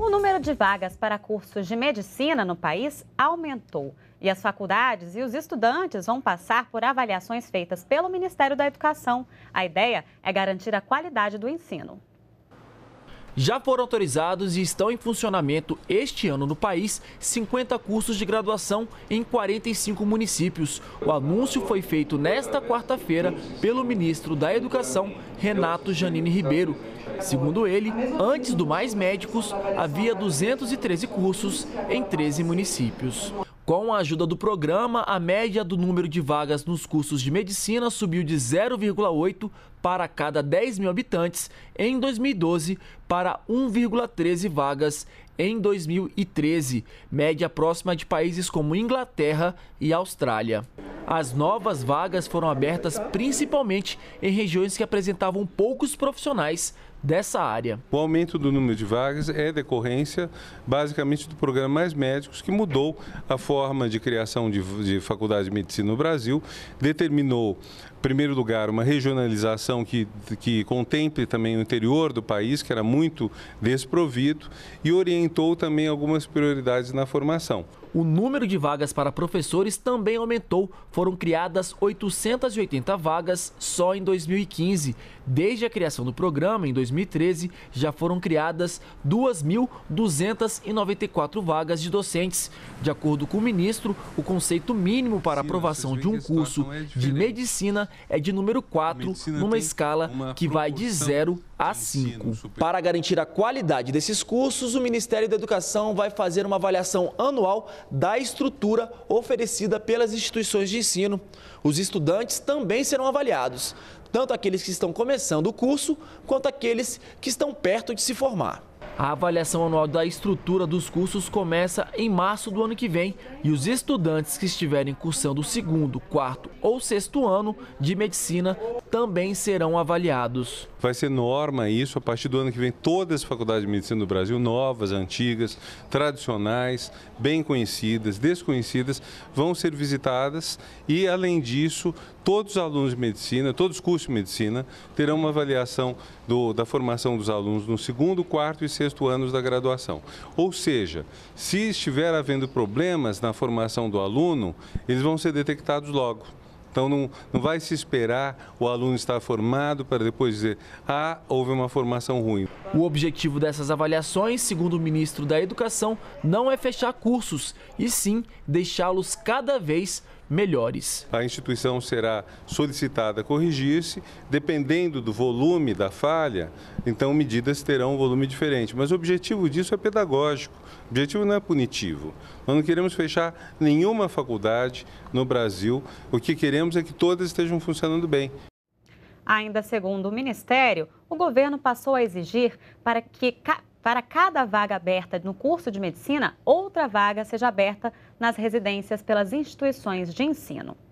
O número de vagas para cursos de medicina no país aumentou e as faculdades e os estudantes vão passar por avaliações feitas pelo Ministério da Educação. A ideia é garantir a qualidade do ensino. Já foram autorizados e estão em funcionamento este ano no país 50 cursos de graduação em 45 municípios. O anúncio foi feito nesta quarta-feira pelo ministro da Educação, Renato Janine Ribeiro. Segundo ele, antes do Mais Médicos, havia 213 cursos em 13 municípios. Com a ajuda do programa, a média do número de vagas nos cursos de medicina subiu de 0,8 para cada 10 mil habitantes em 2012 para 1,13 vagas em 2013, média próxima de países como Inglaterra e Austrália. As novas vagas foram abertas principalmente em regiões que apresentavam poucos profissionais dessa área. O aumento do número de vagas é decorrência, basicamente, do programa Mais Médicos, que mudou a forma de criação de, de faculdade de medicina no Brasil, determinou em primeiro lugar, uma regionalização que, que contemple também o interior do país, que era muito desprovido, e orientou também algumas prioridades na formação. O número de vagas para professores também aumentou. Foram criadas 880 vagas só em 2015. Desde a criação do programa, em 2015, 2013, já foram criadas 2.294 vagas de docentes. De acordo com o ministro, o conceito mínimo para aprovação de um curso é de medicina é de número 4, numa escala que vai de 0 a5. Para garantir a qualidade desses cursos, o Ministério da Educação vai fazer uma avaliação anual da estrutura oferecida pelas instituições de ensino. Os estudantes também serão avaliados, tanto aqueles que estão começando o curso, quanto aqueles que estão perto de se formar. A avaliação anual da estrutura dos cursos começa em março do ano que vem e os estudantes que estiverem cursando o segundo, quarto ou sexto ano de medicina também serão avaliados. Vai ser norma isso, a partir do ano que vem, todas as faculdades de medicina do Brasil, novas, antigas, tradicionais, bem conhecidas, desconhecidas, vão ser visitadas e, além disso, todos os alunos de medicina, todos os cursos de medicina, terão uma avaliação do, da formação dos alunos no segundo, quarto e sexto anos da graduação. Ou seja, se estiver havendo problemas na formação do aluno, eles vão ser detectados logo. Então não, não vai se esperar o aluno estar formado para depois dizer, ah, houve uma formação ruim. O objetivo dessas avaliações, segundo o ministro da Educação, não é fechar cursos, e sim deixá-los cada vez mais melhores. A instituição será solicitada a corrigir-se, dependendo do volume da falha, então medidas terão um volume diferente. Mas o objetivo disso é pedagógico, o objetivo não é punitivo. Nós não queremos fechar nenhuma faculdade no Brasil, o que queremos é que todas estejam funcionando bem. Ainda segundo o Ministério, o governo passou a exigir para que para cada vaga aberta no curso de medicina, outra vaga seja aberta nas residências pelas instituições de ensino.